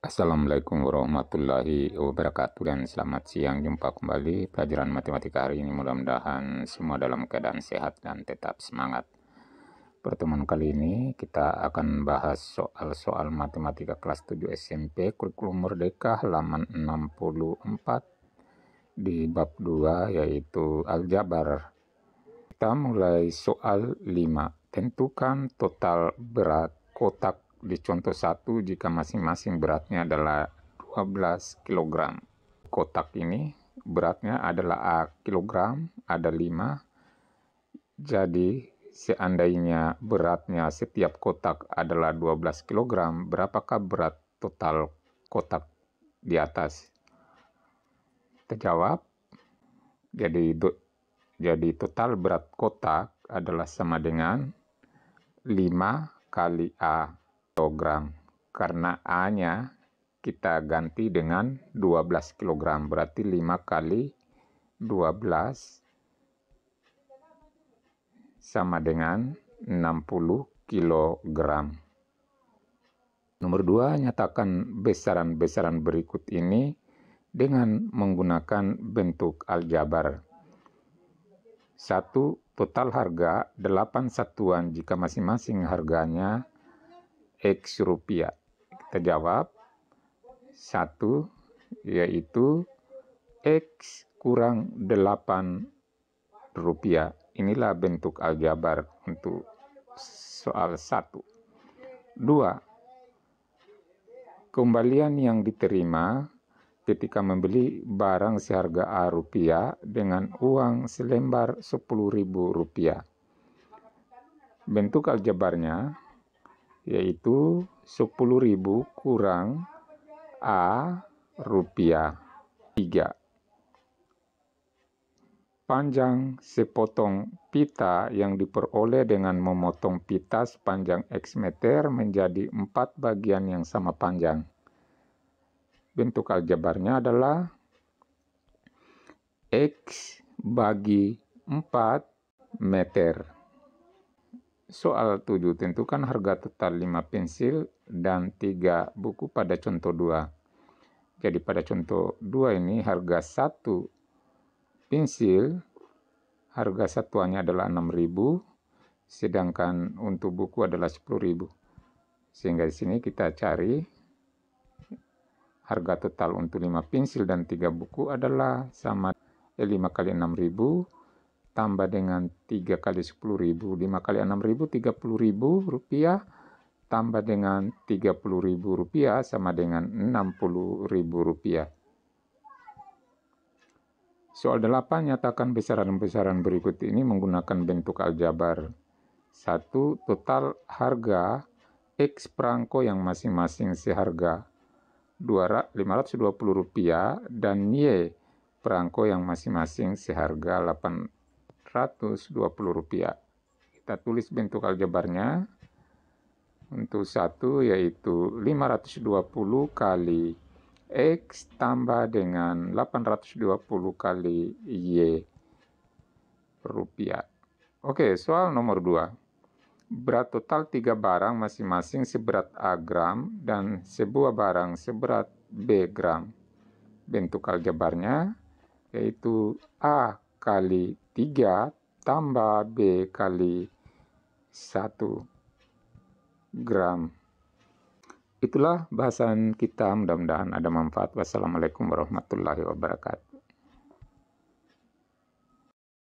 Assalamualaikum warahmatullahi wabarakatuh dan selamat siang jumpa kembali pelajaran matematika hari ini mudah-mudahan semua dalam keadaan sehat dan tetap semangat pertemuan kali ini kita akan bahas soal-soal matematika kelas 7 SMP kurikulum merdeka halaman 64 di bab 2 yaitu aljabar kita mulai soal 5 tentukan total berat kotak di contoh satu jika masing-masing beratnya adalah 12 kg. Kotak ini beratnya adalah A kg, ada 5. Jadi seandainya beratnya setiap kotak adalah 12 kg, berapakah berat total kotak di atas? Terjawab. Jadi do, jadi total berat kotak adalah sama dengan 5 kali A Kilogram, Karena A-nya kita ganti dengan 12 kg, berarti 5 kali 12 sama dengan 60 kg. Nomor 2, nyatakan besaran-besaran berikut ini dengan menggunakan bentuk aljabar. 1. Total harga 8 satuan jika masing-masing harganya X rupiah? Kita jawab, satu yaitu X kurang 8 rupiah. Inilah bentuk aljabar untuk soal 1. 2. Kembalian yang diterima ketika membeli barang seharga A rupiah dengan uang selembar ribu rupiah. Bentuk aljabarnya yaitu 10.000 kurang A rupiah 3 panjang sepotong pita yang diperoleh dengan memotong pita sepanjang X meter menjadi empat bagian yang sama panjang. Bentuk aljabarnya adalah X bagi 4 meter. Soal 7. Tentukan harga total 5 pensil dan 3 buku pada contoh 2. Jadi pada contoh 2 ini harga 1 pensil harga satuannya adalah 6000 sedangkan untuk buku adalah 10000 Sehingga di sini kita cari harga total untuk 5 pensil dan 3 buku adalah sama 5 eh, kali 6000 tambah dengan 3 kali 10.000, 5 kali 6.000, 30.000 rupiah tambah dengan 30.000 rupiah sama dengan 60.000 rupiah soal 8 nyatakan besaran-besaran berikut ini menggunakan bentuk aljabar 1 total harga X perangko yang masing-masing seharga Rp520 dan Y perangko yang masing-masing seharga 800 rupiah Kita tulis bentuk aljabarnya. Untuk satu yaitu 520 kali X tambah dengan 820 kali Y rupiah. Oke, soal nomor 2. Berat total tiga barang masing-masing seberat A gram dan sebuah barang seberat B gram. Bentuk aljabarnya yaitu A kali 3 tambah B kali 1 gram. Itulah bahasan kita. Mudah-mudahan ada manfaat. Wassalamualaikum warahmatullahi wabarakatuh.